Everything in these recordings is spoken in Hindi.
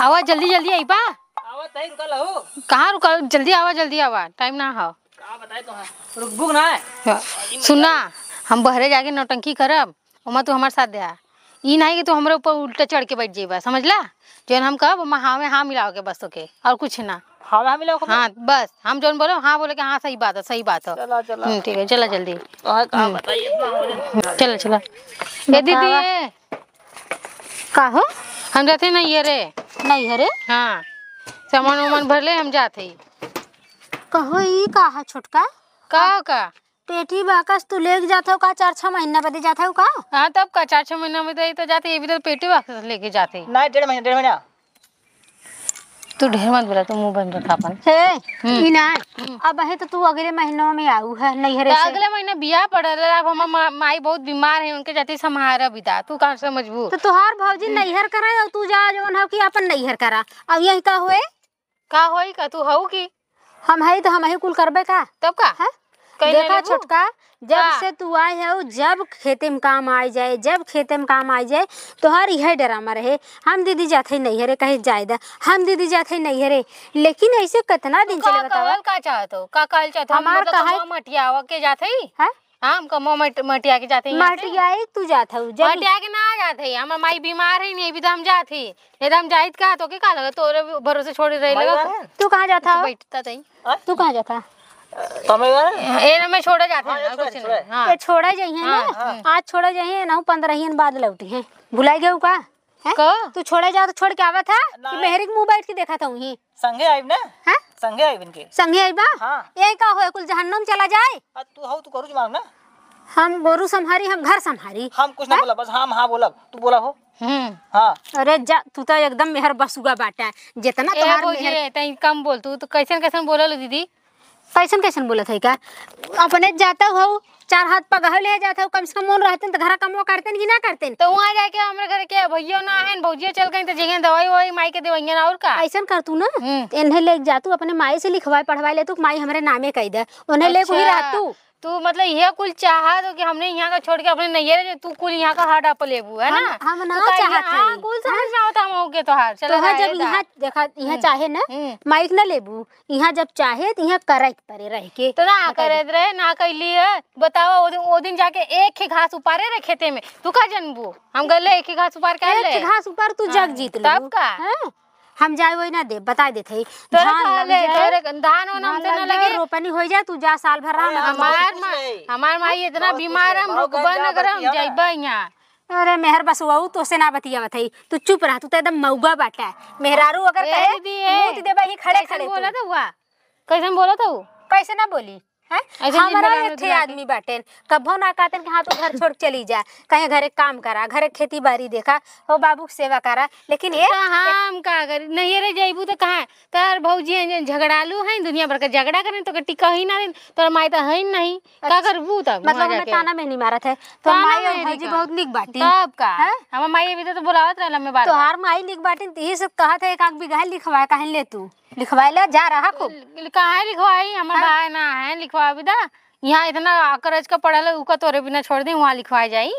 आवा जल्दी जल्दी आई बा आवा तई रुकल हो कहां रुकल जल्दी आवा जल्दी आवा टाइम ना हो का बताई तो है रुकबुक ना है हाँ। सुना हम बहरे जाके नौटंकी करब ओमा तू हमार साथ देहा ई नहीं कि तू हमरे ऊपर उल्टा चढ़ के बैठ जेबा समझला जौन हम कहब ओमा हाँ में हाँ मिलाओ के बस ओके और कुछ ना हाँ हाँ मिलाओ हाँ बस हम जौन बोलो हाँ बोले कि हाँ सही बात है सही बात है चला चला हम्म, ठीक है चला जल्दी तो हम्म। चला चला ये दीदी का हो हम जाते नहीं हरे नहीं हरे हाँ सामान उमान भर ले हम जाते कहो ई कहा छोटका का हाँ। का पेटी बाकस तू लेके जाते हो का चार छह महीना बदे जाते हो का हाँ तब का चार छह महीना बदे तो, तो जाते ये भी तो पेटी बाकस लेके जाते नहीं डेढ़ महीना डेढ़ महीना तू ढेर मत बोला तू मुंह बंद रखा अपन हे हम्म। ई ना अब है तो तू अगले महीनों में आऊ है नैहरे तो से अगले महीने बियाह पड़ल है अब हमर माई बहुत बीमार है उनके जाते संहारा बिता तू कहां से समझबू तो तोहार भौजी हम्म। नैहर करा और तू जा जवन हो कि अपन नैहर करा अब यही का होए का होई का तू हो कि हम है तो हम ही कुल करबे का तब का है हाँ? देखा छोटका जब हाँ। से तू आए है जब खेते में काम आ जाए जब खेते में काम आ जाए तो हर यह ड्रामा रहे हम दीदी जाते नहीं हरे कहे जायदा हम दीदी जाते नहीं हरे लेकिन ऐसे कितना दिन चले बताओ का चाहतो का चाहतो मतलब के जाते हाँ? हाँ, हम मटिया के जाते मटिया तू जात मटिया के ना जात है हम माई बीमार है नहीं तो जात तो जाइत का तो के का लगा तोरे भरोसे छोड़ रही लगा तू कहां जाता बैठता तू कहां जाता छोड़ा जाते हैं कुछ नहीं हां छोड़ा जाइए आज छोड़ा ना बाद तू छोड़ा जा तो छोड़ के आवा था कि मेहरी मुंह बैठ के देखा था संगे ना संगे कुल चला जाए तू तू करू मांग ना हम बोरू संहारी हम घर संहारी हम कुछ ना बोला बस हम हाँ बोला तू बोला हो हाँ। अरे जा तू तो एकदम मेहर बसुगा बाटा जितना तुम्हार मेहर कम बोल तू तो कैसे कैसे बोला लो दीदी कैसन कैसन बोलत है का अपने जाता हो चार हाथ पगह ले जाते हो कम से कम मन रहते तो घर कमो करते कि ना करते तो वहाँ जाके हमारे घर के भैयो ना आए भौजिया चल गई तो जगह दवाई वही माई के देवैया ना और का ऐसा कर तू ना इन्हें हम्म। ले जा तू अपने माई से लिखवाई पढ़वाई ले तू माई हमारे नामे कह दे उन्हें ले कोई अच्छा। तू तू मतलब यह कुल चाह तो कि हमने यहाँ का छोड़ के अपने नैयर तू कुल यहाँ का हट अपन लेबू है ना हम ना तो चाहत हां कुल समझ में आता हम के तोहार चलो तो जब यहाँ देखा यहाँ हम्म। चाहे ना हम्म। माइक ना लेबू यहाँ जब चाहे तो यहाँ करे परे रह के तो ना करे रहे ना कैली है बताओ ओ दिन ओ दिन जाके एक ही घास उपारे रहे खेते में तू का जनबू हम गले एक ही घास उपार के घास उपार तू हाँ, जग जीत तब का हाँ। हम जाए वही ना दे बता देते ही धान वान हमसे ना लगे रोपनी हो जाए तू जा साल भर रहा हमार हमार माई इतना बीमार हम रुकबा ना कर जाइबा यहाँ अरे मेहर बस वहू तो से ना बतिया मत तू चुप रहा तू तो एकदम मऊगा बाटा मेहरारू अगर कहे मुंह तो दे भाई खड़े खड़े बोला था हुआ कैसे बोला था वो कैसे ना बोली हमारा थे आदमी बाटे कभो ना कहते कि हाँ तो घर छोड़ चली जाए कहीं घरे काम करा घरे खेती बाड़ी देखा हो बाबू सेवा करा लेकिन ये हम का अगर नहीं रे जेबू तो कहा तार भौजी झगड़ालू है दुनिया भर का झगड़ा करे तो टिका ही ना तो माई तो अच्छा। है नहीं का तब मतलब हमें ताना में नहीं तो माई और भौजी बहुत निक बाटी तब का माई अभी तो, तो बुलावत तो माई निक बाटी सब एक ले तू ले जा रहा लिखवाई भाई ना है लिखवा लिखवावे दा यहाँ इतना आकर का पढ़ा लो उका तोरे बिना छोड़ दी वहाँ लिखवाए जाई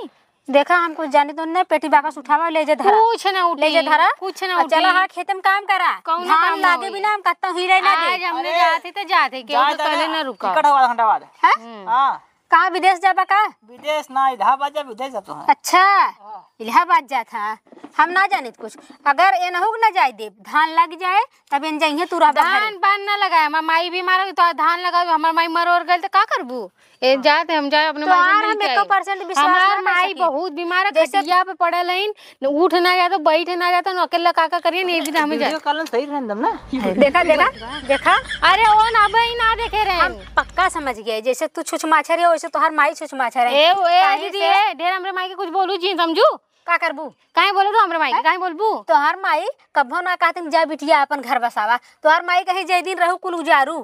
देखा हम कुछ जाने तो नहीं पेटी बाकस उठावा ले जा धरा कुछ ना उठे ले जा धरा कुछ ना उठे चला हां खेत में काम करा कौन काम लागे बिना हम कत्ता हुई रह ना दे आज हमने जाते तो जाते के तो पहले ना रुका टिकट वाला घंटा बाद हां हां कहां विदेश जाबा का विदेश ना इधर बाजा विदेश जातो अच्छा हाँ। इलाहाबाद जा था हम ना जाने कुछ अगर नहुक ना जाए देव धान लग जाए तब इन जाइए तू रह धान पान ना लगाए हमार माई भी मारा तो धान लगा हमार माई मर और गल तो का करबू ए हाँ। जाते हम जाए अपने तो माई हम परसेंट विश्वास हमार माई बहुत बीमार है खटिया पे पड़े हइन उठ ना जाए तो बैठ ना जाए तो अकेला का का करिए नहीं दिन हम जाए कल सही रहन दम ना देखा देखा देखा अरे ओ ना भाई ना देखे रहे हम पक्का समझ गए जैसे तू छुछ माछर है वैसे तोहर माई छुछ माछर है ए ए दीदी ढेर हमरे माई के कुछ बोलू जी समझू का करबू काहे बोलबू हमरे माई हाँ? काहे बोलबू तोहार माई कबो ना कहतिन जा बिटिया अपन घर बसावा तोहार माई कही जे दिन रहू कुल उजारू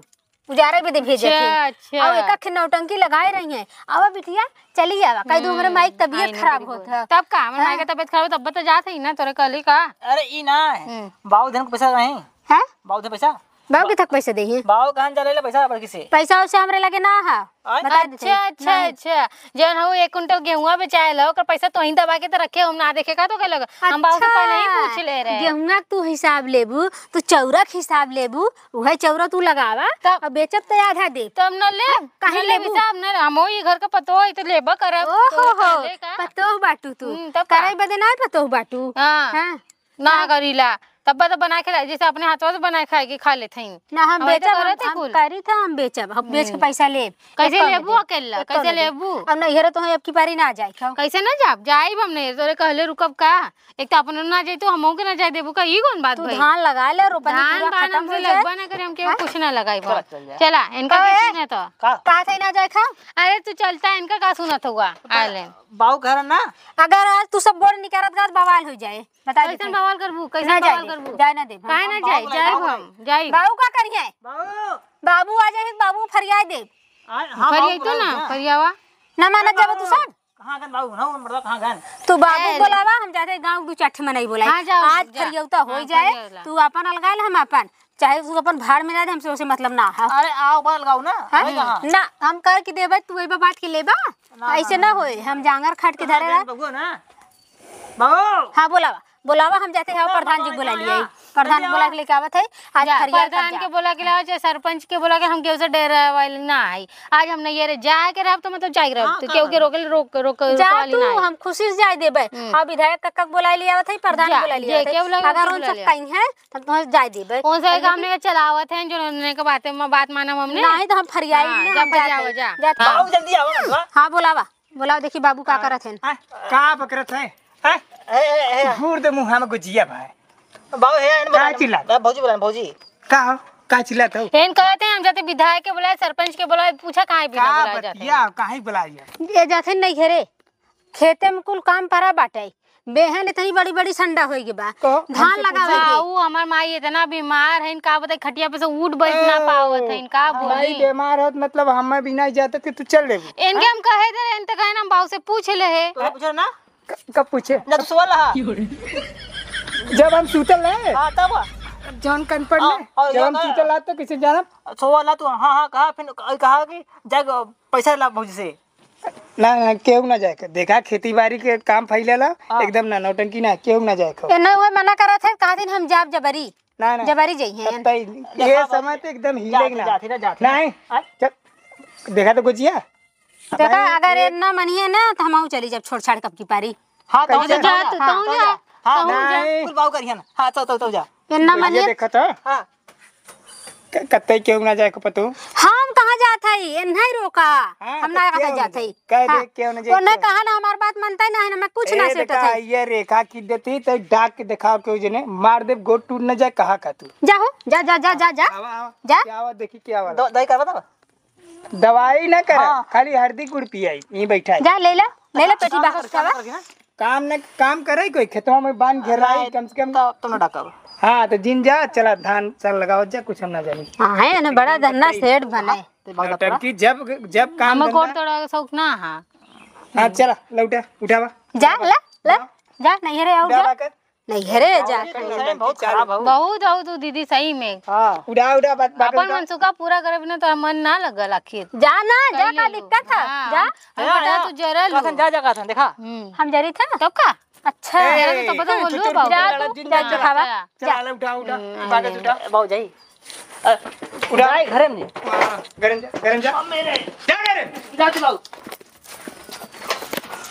उजारे भी दे भेजे थे और एक अख नौटंकी लगाए रही है अब बिटिया चली आवा कह दो हमरे माई तबीयत खराब हो तब का हमरे हाँ? माई का तबीयत खराब तब तो जात ही ना तोरे कहली का अरे ई ना हम्म। बाऊ दिन को पैसा रहे हैं बाऊ धन पैसा बाबू के थक पैसा दही बाबू कहां चले पैसा पर किसे पैसा उसे हमरे लगे ना हा अच्छा अच्छा अच्छा जन हो एक कुंटल गेहूं बेचाए ल कर पैसा तो दबा के तो रखे हम ना देखे तो क्या हम बाबू से पहले ही पूछ ले रहे गेहूं तू हिसाब लेबू तू चौरक हिसाब लेबू वह चौरा तू लगावा अब बेचब तो आधा दे तो हम न ले हाँ, काहे लेबू हिसाब न हम ही घर का पतो तो, तो पतो बाटू तू हम्म, बदे ना पतो बाटू हाँ। हाँ। ना करीला तब तो बना के जैसे अपने हाथों से बना खाए के खा लेते हैं ना हम बेचब तो हम, हम करी था हम बेचब हम बेच के हम्म। पैसा ले कैसे तो लेबू अकेला तो कैसे लेबू अब नहीं हेरे तो हम अब पारी ना जाए खाओ कैसे ना जाब जाइब हम नहीं तोरे कहले रुकब का एक तो अपन ना जाई तो हमहू के ना जाए देबू का ई कौन बात भाई धान लगा ले रोपा धान खत्म हो जाए लगबा ना करे हम के हाँ? कुछ ना लगाई बहुत चला इनका के सुने तो का था ना जाए खा अरे तू चलता इनका का सुनत हुआ आ तो ले बाऊ घर ना अगर आज तू सब बोर निकालत गात बवाल हो जाए बता कैसन बवाल करबू कैसे बवाल करबू जाय ना दे काहे ना जाय जाय हम जाय बाऊ का करिए बाऊ बाबू आ जाए बाबू फरियाए दे हां फरियाई तो ना फरियावा ना माना हाँ, जाबो तू सब कहां गन बाबू ना हाँ, मर्दा मतलब कहां गन तू बाबू बोलावा हम जाते गांव दू चठ मनाई बोला बोलाई हाँ, आज फरियौता तो हो जाए तू अपन अलगाल हम अपन चाहे उसको अपन भार में रह हमसे उसे मतलब ना है हाँ। अरे आओ बाल लगाओ ना हाँ।, हाँ? ना हम कर के देबे तू एबे बांट के लेबा ऐसे ना होए हम जांगर खट के हाँ, धरे रह बबू ना बबू हां बोलावा बुलावा हम जाते हैं हाँ, हाँ, प्रधान जी हाँ, बुला लिए प्रधान बुला के लेके आवत है आज प्रधान के बोला के लाओ चाहे सरपंच के बोला के हम केहू से डेर वाले ना आई आज हमने ये रे जाए के रहब तो मतलब जाए रहब तो केहू के रोके रोक रोक जा तू हम खुशी से जाए देबे अब विधायक कक्का बुला लिया आवत है प्रधान बुला लिया अगर उन सब कहीं है तब तो जाए देबे उन से काम ने चलावत है जो ने के बातें में बात माना हमने नहीं तो हम फरियाई ने हम जाओ जा बहुत जल्दी आओ हां बुलावा बुलाओ देखी बाबू का करत हैं का पकड़त है हाँ? घूर दे मुहा में गुजिया भाई बाबू हे इन का चिल्ला भौजी बोला भौजी का का चिल्लाता हो इन कहते हम जाते विधायक के बुलाए सरपंच के बुलाए पूछा काहे बिना बुलाए जाते या काहे बुलाए ये जाते नहीं घरे खेते में कुल काम पड़ा बाटे बेहन इतनी बड़ी बड़ी संडा होगी बा धान लगावे ऊ हमार माई इतना बीमार है इनका बताए खटिया पे से उठ बैठ ना पावत थे इनका बोली बीमार हो मतलब हम हमें बिना जाते कि तो तू चल ले इनके हम कहे दे इन त ना बाऊ से पूछ ले है तो पूछो ना कब पूछे जब तो सुबह लहा जब हम सूतल है हां तब जॉन कन्फर्म है जब हम हाँ, सूतल ला तो किसे जाना सुबह ला तू तो, हां हां कहा फिर कहा कि जा पैसा ला भौजी से ना ना केहू ना जाए देखा खेती बाड़ी के काम फैले ला हाँ। एकदम ना नौटंकी ना केहू ना जाए तो ना वो मना करा था कहा दिन हम जाब जबरी ना ना जबरी जई जाइए ये समय तो एकदम जाथी ना जाथी ना हाँ। देखा तो गुजिया बेटा अगर ये ना मनिए ना तो हम चली जब छोड़ छाड़ कब की पारी हां हाँ, तो, तो, तो हाँ। जाए को पतो हम कहां जात रोका हाँ, हम कहा ना हमार बात मानता ना हमें कुछ ना ये रेखा की देती तो डाक के दिखाओ के जने मार दे गोट टूट न जाए कहा का तू जाओ जा जा जा जा जा जा देखी क्या दही करवा दबा दवाई ना कर हाँ। खाली हरदी गुड़ पिया यही बैठा जा ले ला ले ला पेटी बाहर काम ने हाँ? काम करे कोई खेतवा में बांध घेर हाँ, कम से कम तो तुम डकाओ हां तो जिन जा चला धान चल लगाओ जा कुछ हम ना जानी हाँ, है ना बड़ा धन्ना तो सेठ बने तो टंकी जब जब काम हम कोर शौक ना हां हां चला लौटा उठावा जा ला ला जा नहीं रे आओ जा नैहरे जाकर बहुत खराब हो बहुत हो तू दीदी सही में हाँ। उड़ा उड़ा बात बात अपन मनसुका पूरा करे बिना तो मन ना लगल आखिर जा ना जा का दिक्कत था हाँ। जा हम बता तू जरा लो जा जा का था देखा हम्म। हम जरी था तब तो का अच्छा तो पता हाँ, बोलो बाबू जा तू जा खावा जा उठा उठा बागत उठा बाबू जाई उड़ा घर में गरम जा गरम जा जा गरम जा तू बाबू